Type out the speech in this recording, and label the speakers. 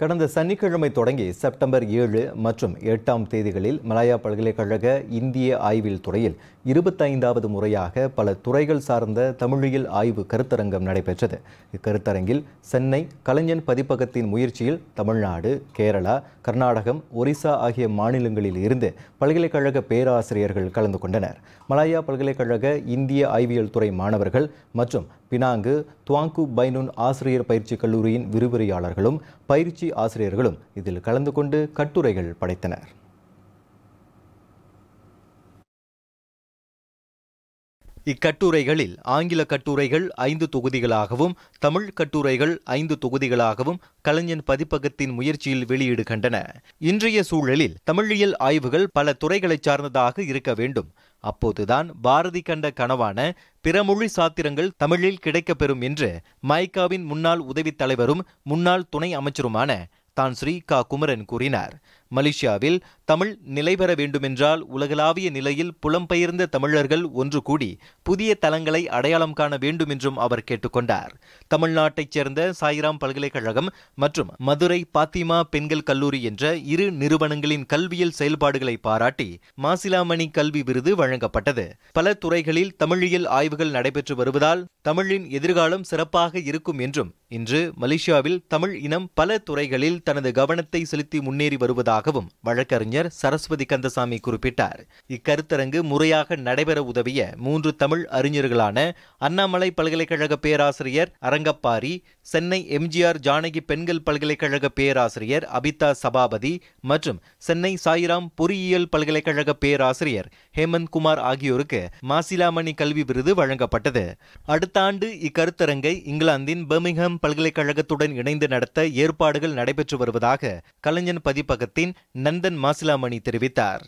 Speaker 1: கடந்த சனிக்கிழமை தொடங்கி செப்டம்பர் ஏழு மற்றும் எட்டாம் தேதிகளில் மலாயா பல்கலைக்கழக இந்திய ஆய்வில் துறையில் இருபத்தைந்தாவது முறையாக பல துறைகள் சார்ந்த தமிழியல் ஆய்வு கருத்தரங்கம் நடைபெற்றது இக்கருத்தரங்கில் சென்னை கலைஞன் பதிப்பகத்தின் முயற்சியில் தமிழ்நாடு கேரளா கர்நாடகம் ஒரிசா ஆகிய மாநிலங்களில் இருந்து பல்கலைக்கழக பேராசிரியர்கள் கலந்து கொண்டனர் மலாயா பல்கலைக்கழக இந்திய ஆய்வியல் துறை மாணவர்கள் மற்றும் பினாங்கு துவாங்கு பைனுன் ஆசிரியர் பயிற்சி கல்லூரியின் விரிவுரையாளர்களும் பயிற்சி ஆசிரியர்களும் இதில் கலந்து கொண்டு கட்டுரைகள் படைத்தனர் இக்கட்டுரைகளில் ஆங்கில கட்டுரைகள் ஐந்து தொகுதிகளாகவும் தமிழ் கட்டுரைகள் ஐந்து தொகுதிகளாகவும் கலைஞன் பதிப்பகத்தின் முயற்சியில் வெளியீடு கண்டன இன்றைய சூழலில் தமிழியல் ஆய்வுகள் பல துறைகளை சார்ந்ததாக இருக்க வேண்டும் அப்போதுதான் பாரதி கண்ட கனவான பிறமொழி சாத்திரங்கள் தமிழில் கிடைக்கப்பெறும் என்று மைகாவின் முன்னாள் உதவித் தலைவரும் முன்னாள் துணை அமைச்சருமான தான் ஸ்ரீ க குமரன் கூறினார் மலேசியாவில் தமிழ் நிலை பெற வேண்டுமென்றால் உலகளாவிய நிலையில் புலம்பெயர்ந்த தமிழர்கள் ஒன்று கூடி புதிய தலங்களை அடையாளம் காண வேண்டும் என்றும் அவர் கேட்டுக்கொண்டார் தமிழ்நாட்டைச் சேர்ந்த சாய்ராம் பல்கலைக்கழகம் மற்றும் மதுரை பாத்திமா பெண்கள் கல்லூரி என்ற இரு நிறுவனங்களின் கல்வியல் செயல்பாடுகளை பாராட்டி மாசிலாமணி கல்வி விருது வழங்கப்பட்டது பல துறைகளில் தமிழியல் ஆய்வுகள் நடைபெற்று வருவதால் தமிழின் எதிர்காலம் சிறப்பாக இருக்கும் என்றும் இன்று மலேசியாவில் தமிழ் இனம் பல துறைகளில் தனது கவனத்தை செலுத்தி முன்னேறி வருவதாக இருப்பதாகவும் வழக்கறிஞர் சரஸ்வதி கந்தசாமி குறிப்பிட்டார் இக்கருத்தரங்கு முறையாக நடைபெற உதவிய மூன்று தமிழ் அறிஞர்களான அண்ணாமலை பல்கலைக்கழக பேராசிரியர் அரங்கப்பாரி சென்னை எம்ஜிஆர் ஜானகி பெண்கள் பல்கலைக்கழக பேராசிரியர் அபிதா சபாபதி மற்றும் சென்னை சாய்ராம் பொறியியல் பல்கலைக்கழக பேராசிரியர் ஹேமந்த் குமார் ஆகியோருக்கு மாசிலாமணி கல்வி விருது வழங்கப்பட்டது அடுத்த ஆண்டு இக்கருத்தரங்கை இங்கிலாந்தின் பெர்மிங்ஹாம் பல்கலைக்கழகத்துடன் இணைந்து நடத்த ஏற்பாடுகள் நடைபெற்று வருவதாக கலைஞன் பதிப்பகத்தின் நந்தன் மாசிலாமணி தெரிவித்தார்